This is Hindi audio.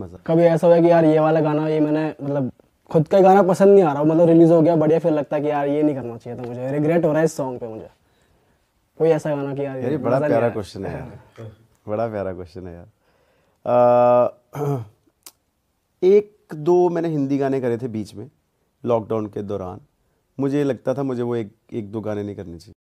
कभी ऐसा हुआ कि यार ये वाला गाना ये मैंने मतलब खुद का गाना पसंद नहीं आ रहा मतलब रिलीज हो गया बढ़िया फिर लगता है कि यार ये नहीं करना चाहिए था मुझे रिग्रेट हो रहा है इस सॉन्ग पे मुझे कोई ऐसा गाना कि यार ये बड़ा प्यारा क्वेश्चन है यार हाँ। बड़ा प्यारा क्वेश्चन है यार एक दो मैंने हिंदी गाने करे थे बीच में लॉकडाउन के दौरान मुझे लगता था मुझे वो एक एक दो गाने नहीं करने चाहिए